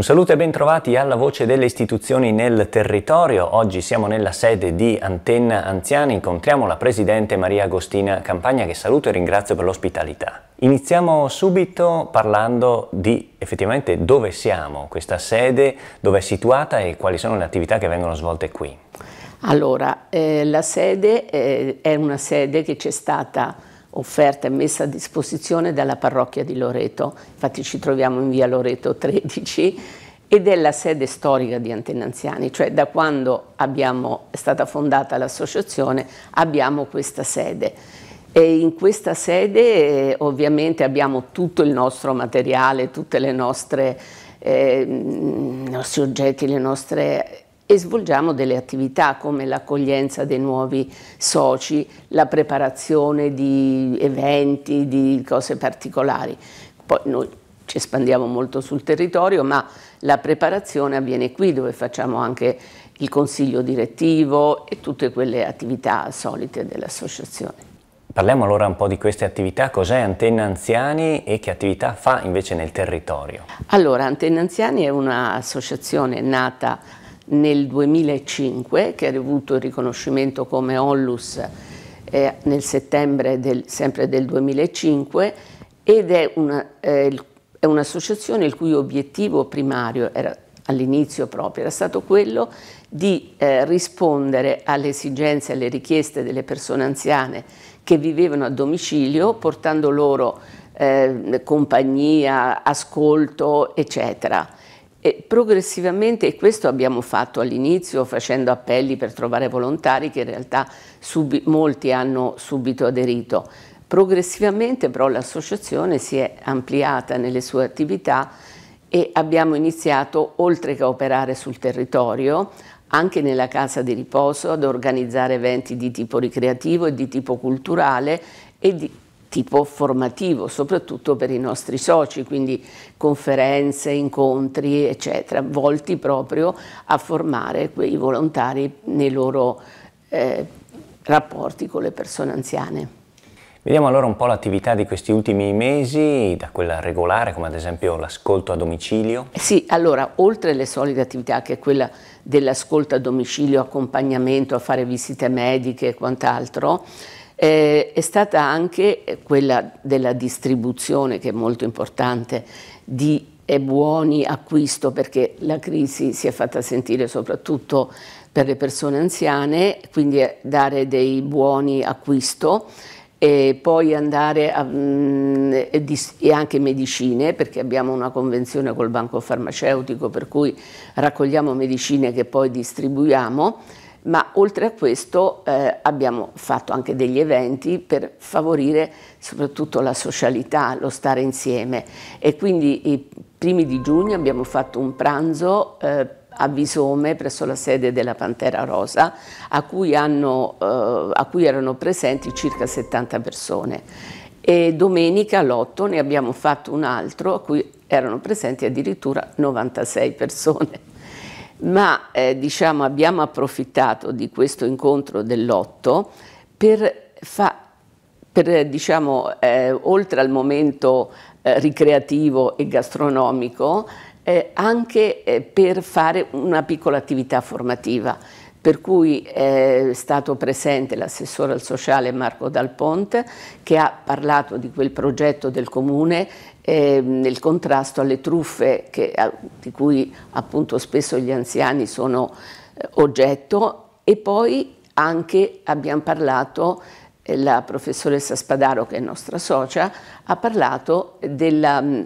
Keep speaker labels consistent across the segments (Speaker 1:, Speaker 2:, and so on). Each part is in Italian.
Speaker 1: Un saluto e bentrovati alla voce delle istituzioni nel territorio. Oggi siamo nella sede di Antenna Anziani, incontriamo la Presidente Maria Agostina Campagna che saluto e ringrazio per l'ospitalità. Iniziamo subito parlando di effettivamente dove siamo, questa sede, dove è situata e quali sono le attività che vengono svolte qui.
Speaker 2: Allora, eh, la sede eh, è una sede che c'è stata offerta e messa a disposizione dalla parrocchia di Loreto, infatti ci troviamo in via Loreto 13 ed è la sede storica di Antenanziani, cioè da quando abbiamo, è stata fondata l'associazione abbiamo questa sede. E in questa sede eh, ovviamente abbiamo tutto il nostro materiale, tutti eh, i nostri oggetti, le nostre e svolgiamo delle attività come l'accoglienza dei nuovi soci, la preparazione di eventi, di cose particolari. Poi noi ci espandiamo molto sul territorio, ma la preparazione avviene qui dove facciamo anche il consiglio direttivo e tutte quelle attività solite dell'associazione.
Speaker 1: Parliamo allora un po' di queste attività, cos'è Antenna Anziani e che attività fa invece nel territorio?
Speaker 2: Allora, Antenna Anziani è un'associazione nata nel 2005, che ha avuto il riconoscimento come Ollus eh, nel settembre del, sempre del 2005 ed è, eh, un'associazione eh, un il cui obiettivo primario all'inizio proprio era stato quello di eh, rispondere alle esigenze, alle richieste delle persone anziane che vivevano a domicilio portando loro eh, compagnia, ascolto eccetera. E progressivamente, e questo abbiamo fatto all'inizio facendo appelli per trovare volontari che in realtà molti hanno subito aderito, progressivamente però l'associazione si è ampliata nelle sue attività e abbiamo iniziato, oltre che a operare sul territorio, anche nella casa di riposo ad organizzare eventi di tipo ricreativo e di tipo culturale e di tipo formativo, soprattutto per i nostri soci, quindi conferenze, incontri, eccetera, volti proprio a formare quei volontari nei loro eh, rapporti con le persone anziane.
Speaker 1: Vediamo allora un po' l'attività di questi ultimi mesi, da quella regolare come ad esempio l'ascolto a domicilio.
Speaker 2: Eh sì, allora oltre alle solite attività che è quella dell'ascolto a domicilio, accompagnamento a fare visite mediche e quant'altro, eh, è stata anche quella della distribuzione che è molto importante di buoni acquisto perché la crisi si è fatta sentire soprattutto per le persone anziane, quindi dare dei buoni acquisto e poi andare a, mh, mm, e, anche medicine perché abbiamo una convenzione col banco farmaceutico per cui raccogliamo medicine che poi distribuiamo ma oltre a questo eh, abbiamo fatto anche degli eventi per favorire soprattutto la socialità, lo stare insieme e quindi i primi di giugno abbiamo fatto un pranzo eh, a Visome presso la sede della Pantera Rosa a cui, hanno, eh, a cui erano presenti circa 70 persone e domenica l'8 ne abbiamo fatto un altro a cui erano presenti addirittura 96 persone ma eh, diciamo, abbiamo approfittato di questo incontro dell'8 per, per eh, diciamo, eh, oltre al momento eh, ricreativo e gastronomico, eh, anche eh, per fare una piccola attività formativa per cui è stato presente l'assessore al sociale Marco Dal Ponte che ha parlato di quel progetto del comune eh, nel contrasto alle truffe che, a, di cui appunto spesso gli anziani sono eh, oggetto e poi anche abbiamo parlato eh, la professoressa Spadaro, che è nostra socia, ha parlato della, mm,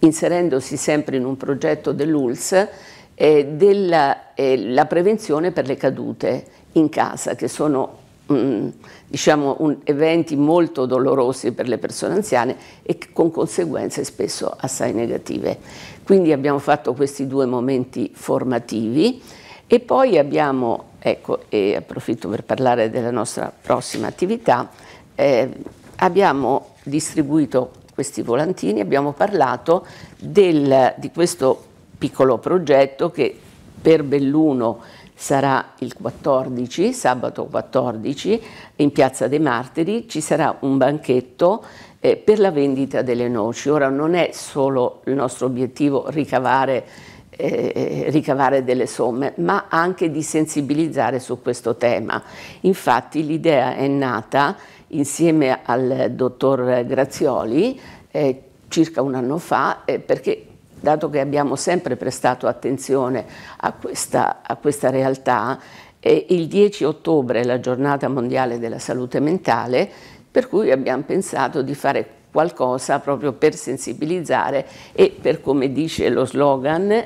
Speaker 2: inserendosi sempre in un progetto dell'ULS, eh, della eh, prevenzione per le cadute in casa, che sono mh, mm, diciamo, un, eventi molto dolorosi per le persone anziane e con conseguenze spesso assai negative. Quindi abbiamo fatto questi due momenti formativi e poi abbiamo, ecco, e approfitto per parlare della nostra prossima attività, eh, abbiamo distribuito questi volantini, abbiamo parlato del, di questo piccolo progetto che per Belluno sarà il 14, sabato 14, in Piazza dei Martiri ci sarà un banchetto eh, per la vendita delle noci. Ora non è solo il nostro obiettivo ricavare, eh, eh, ricavare delle somme, ma anche di sensibilizzare su questo tema. Infatti l'idea è nata insieme al dottor Grazioli eh, circa un anno fa eh, perché dato che abbiamo sempre prestato attenzione a questa, a questa realtà, eh, il 10 ottobre è la giornata mondiale della salute mentale, per cui abbiamo pensato di fare qualcosa proprio per sensibilizzare e per, come dice lo slogan,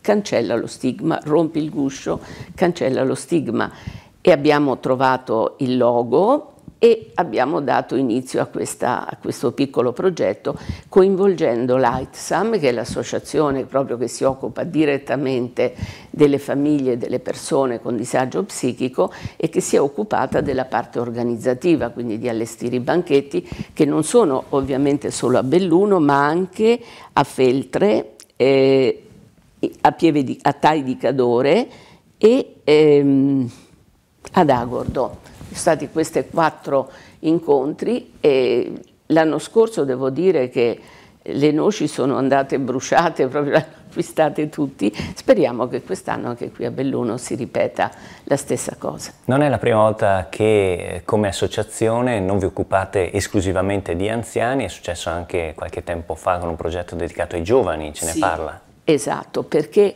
Speaker 2: cancella lo stigma, rompi il guscio, cancella lo stigma. E abbiamo trovato il logo, abbiamo dato inizio a, questa, a questo piccolo progetto coinvolgendo l'AITSAM, che è l'associazione proprio che si occupa direttamente delle famiglie e delle persone con disagio psichico e che si è occupata della parte organizzativa, quindi di allestire i banchetti che non sono ovviamente solo a Belluno ma anche a Feltre, eh, a, Pieve di, a Tai di Cadore e ehm, ad Agordo stati questi quattro incontri e l'anno scorso devo dire che le noci sono andate bruciate, proprio l'hanno acquistate tutti. Speriamo che quest'anno anche qui a Belluno si ripeta la stessa cosa.
Speaker 1: Non è la prima volta che come associazione non vi occupate esclusivamente di anziani, è successo anche qualche tempo fa con un progetto dedicato ai giovani, ce sì, ne parla?
Speaker 2: Esatto, perché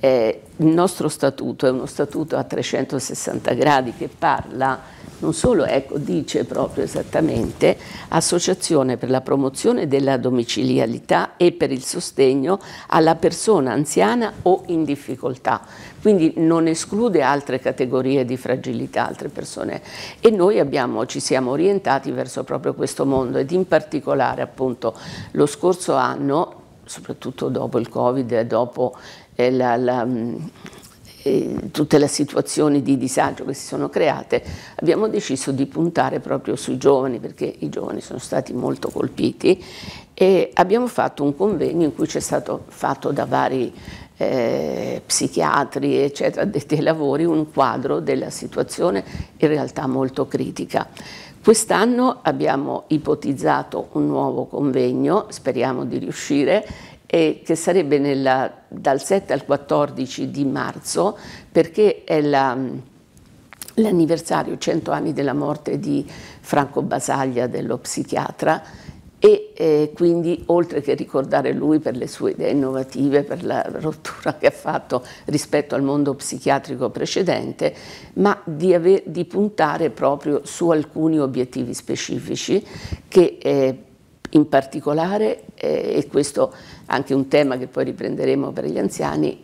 Speaker 2: eh, il nostro statuto è uno statuto a 360 gradi che parla non solo, ecco, dice proprio esattamente Associazione per la promozione della domicilialità e per il sostegno alla persona anziana o in difficoltà, quindi non esclude altre categorie di fragilità, altre persone e noi abbiamo, ci siamo orientati verso proprio questo mondo ed in particolare appunto lo scorso anno, soprattutto dopo il Covid, dopo eh, la, la tutte le situazioni di disagio che si sono create, abbiamo deciso di puntare proprio sui giovani perché i giovani sono stati molto colpiti e abbiamo fatto un convegno in cui c'è stato fatto da vari eh, psichiatri, eccetera, detti ai lavori, un quadro della situazione in realtà molto critica. Quest'anno abbiamo ipotizzato un nuovo convegno, speriamo di riuscire, e che sarebbe nella, dal 7 al 14 di marzo perché è l'anniversario, 100 anni della morte di Franco Basaglia, dello psichiatra, e eh, quindi oltre che ricordare lui per le sue idee innovative, per la rottura che ha fatto rispetto al mondo psichiatrico precedente, ma di, aver, di puntare proprio su alcuni obiettivi specifici che eh, in particolare, eh, e questo è anche un tema che poi riprenderemo per gli anziani,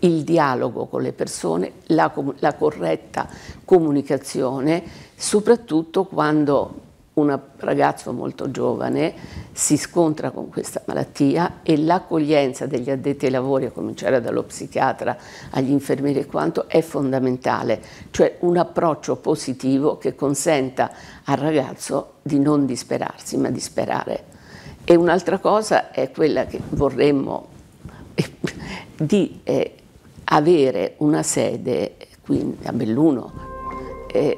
Speaker 2: il dialogo con le persone, la, la corretta comunicazione, soprattutto quando un ragazzo molto giovane si scontra con questa malattia e l'accoglienza degli addetti ai lavori, a cominciare dallo psichiatra, agli infermieri e quanto, è fondamentale, cioè un approccio positivo che consenta al ragazzo di non disperarsi, ma di sperare. E un'altra cosa è quella che vorremmo eh, di eh, avere una sede qui a Belluno,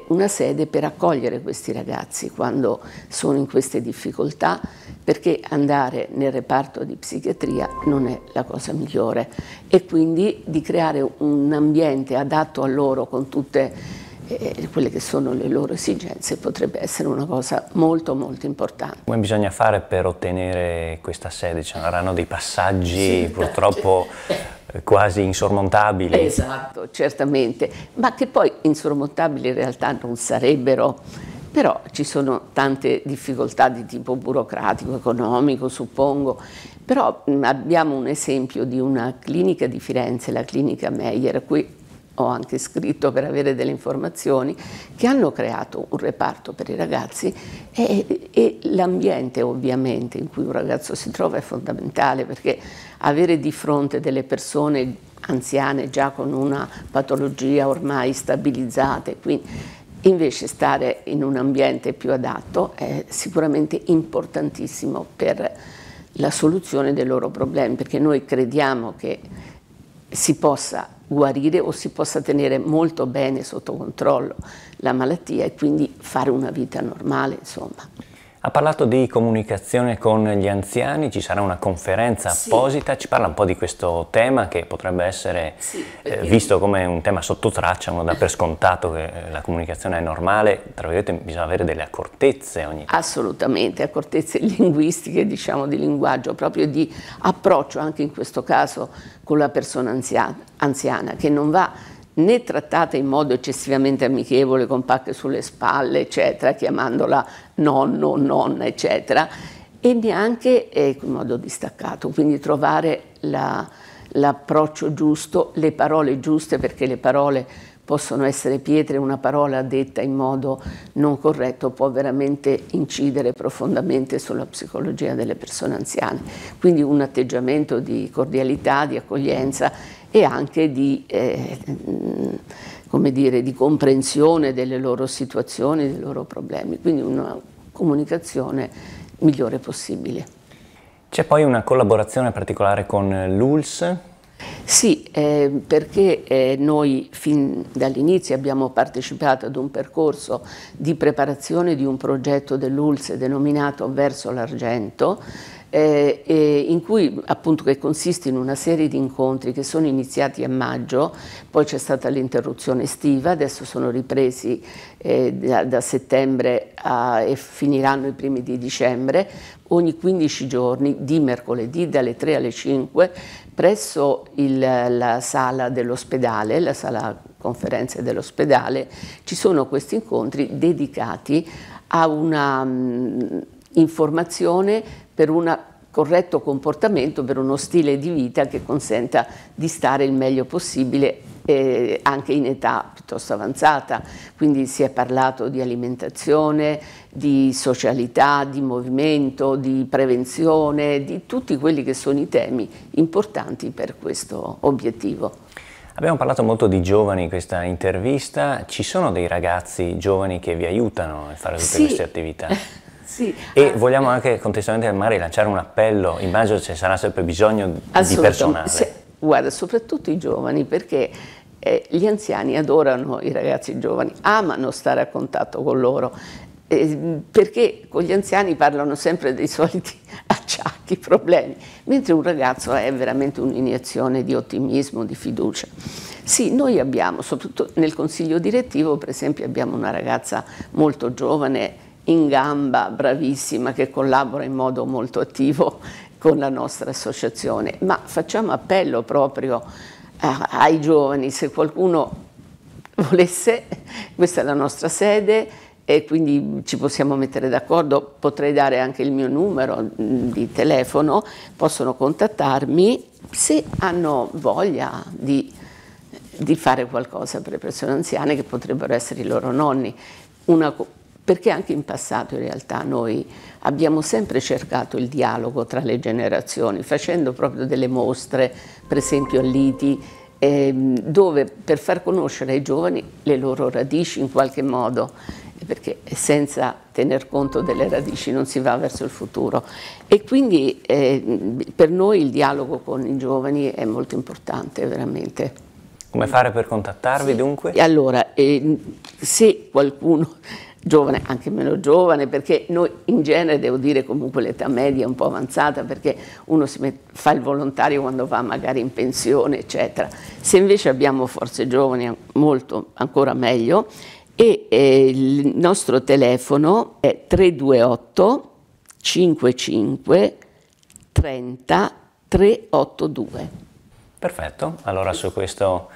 Speaker 2: una sede per accogliere questi ragazzi quando sono in queste difficoltà, perché andare nel reparto di psichiatria non è la cosa migliore e quindi di creare un ambiente adatto a loro con tutte eh, quelle che sono le loro esigenze potrebbe essere una cosa molto molto importante.
Speaker 1: Come bisogna fare per ottenere questa sede? Ci saranno dei passaggi sì, purtroppo quasi insormontabili.
Speaker 2: Esatto, certamente, ma che poi insormontabili in realtà non sarebbero, però ci sono tante difficoltà di tipo burocratico, economico, suppongo, però abbiamo un esempio di una clinica di Firenze, la clinica Meyer, a cui ho anche scritto per avere delle informazioni, che hanno creato un reparto per i ragazzi e, e l'ambiente ovviamente in cui un ragazzo si trova è fondamentale perché avere di fronte delle persone anziane già con una patologia ormai stabilizzata quindi invece stare in un ambiente più adatto è sicuramente importantissimo per la soluzione dei loro problemi perché noi crediamo che si possa guarire o si possa tenere molto bene sotto controllo la malattia e quindi fare una vita normale, insomma.
Speaker 1: Ha parlato di comunicazione con gli anziani, ci sarà una conferenza sì. apposita, ci parla un po' di questo tema che potrebbe essere sì, eh, visto come un tema sotto traccia, uno dà per scontato che eh, la comunicazione è normale, tra virgolette bisogna avere delle accortezze
Speaker 2: ogni tanto. Assolutamente, accortezze linguistiche, diciamo di linguaggio, proprio di approccio anche in questo caso con la persona anziana, anziana che non va né trattata in modo eccessivamente amichevole con pacche sulle spalle, eccetera, chiamandola nonno, nonna, eccetera, e neanche eh, in modo distaccato, quindi trovare la, l'approccio giusto, le parole giuste, perché le parole possono essere pietre, una parola detta in modo non corretto può veramente incidere profondamente sulla psicologia delle persone anziane. Quindi un atteggiamento di cordialità, di accoglienza e anche di, eh, mm, dire, di, comprensione delle loro situazioni, dei loro problemi, quindi una comunicazione migliore possibile.
Speaker 1: C'è poi una collaborazione particolare con eh, l'ULS?
Speaker 2: Sì, eh, perché eh, noi fin dall'inizio abbiamo partecipato ad un percorso di preparazione di un progetto dell'ULS denominato Verso l'Argento, eh, in cui appunto che consiste in una serie di incontri che sono iniziati a maggio, poi c'è stata l'interruzione estiva, adesso sono ripresi eh, da, da, settembre a, e finiranno i primi di dicembre, ogni 15 giorni di mercoledì dalle 3 alle 5 presso il, la sala dell'ospedale, la sala conferenze dell'ospedale, ci sono questi incontri dedicati a una mh, mm, informazione per un corretto comportamento, per uno stile di vita che consenta di stare il meglio possibile eh, anche in età piuttosto avanzata. Quindi si è parlato di alimentazione, di socialità, di movimento, di prevenzione, di tutti quelli che sono i temi importanti per questo obiettivo.
Speaker 1: Abbiamo parlato molto di giovani in questa intervista, ci sono dei ragazzi giovani che vi aiutano a fare tutte sì. queste attività? Sì. E ah, vogliamo eh. anche contestualmente al magari lanciare un appello, immagino ci sarà sempre bisogno di personale. Se,
Speaker 2: guarda, soprattutto i giovani, perché eh, gli anziani adorano i ragazzi giovani, amano stare a contatto con loro. Eh, perché con gli anziani parlano sempre dei soliti acciacchi, problemi, mentre un ragazzo è veramente un'iniezione di ottimismo, di fiducia. Sì, noi abbiamo, soprattutto nel consiglio direttivo, per esempio, abbiamo una ragazza molto giovane, in gamba, bravissima, che collabora in modo molto attivo con la nostra associazione, ma facciamo appello proprio a, eh, ai giovani, se qualcuno volesse, questa è la nostra sede e quindi ci possiamo mettere d'accordo, potrei dare anche il mio numero mm, di telefono, possono contattarmi se hanno voglia di, di fare qualcosa per le persone anziane che potrebbero essere i loro nonni. Una, perché anche in passato in realtà noi abbiamo sempre cercato il dialogo tra le generazioni, facendo proprio delle mostre, per esempio a Liti, ehm, dove per far conoscere ai giovani le loro radici in qualche modo, perché senza tener conto delle radici non si va verso il futuro. E quindi eh, per noi il dialogo con i giovani è molto importante, veramente.
Speaker 1: Come mm. fare per contattarvi sì. dunque?
Speaker 2: Allora, eh, se qualcuno giovane, anche meno giovane, perché noi in genere devo dire comunque l'età media è un po' avanzata perché uno mette, fa il volontario quando va magari in pensione, eccetera. Se invece abbiamo forze giovani, molto ancora meglio, e eh, il nostro telefono è 328 55 30 382. Perfetto,
Speaker 1: allora su questo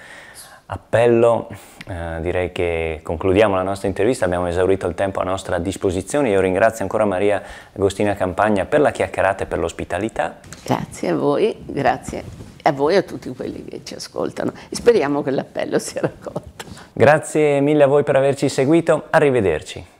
Speaker 1: appello eh, direi che concludiamo la nostra intervista, abbiamo esaurito il tempo a nostra disposizione, io ringrazio ancora Maria Agostina Campagna per la chiacchierata e per l'ospitalità.
Speaker 2: Grazie a voi, grazie a voi e a tutti quelli che ci ascoltano, speriamo che l'appello sia raccolto.
Speaker 1: Grazie mille a voi per averci seguito, arrivederci.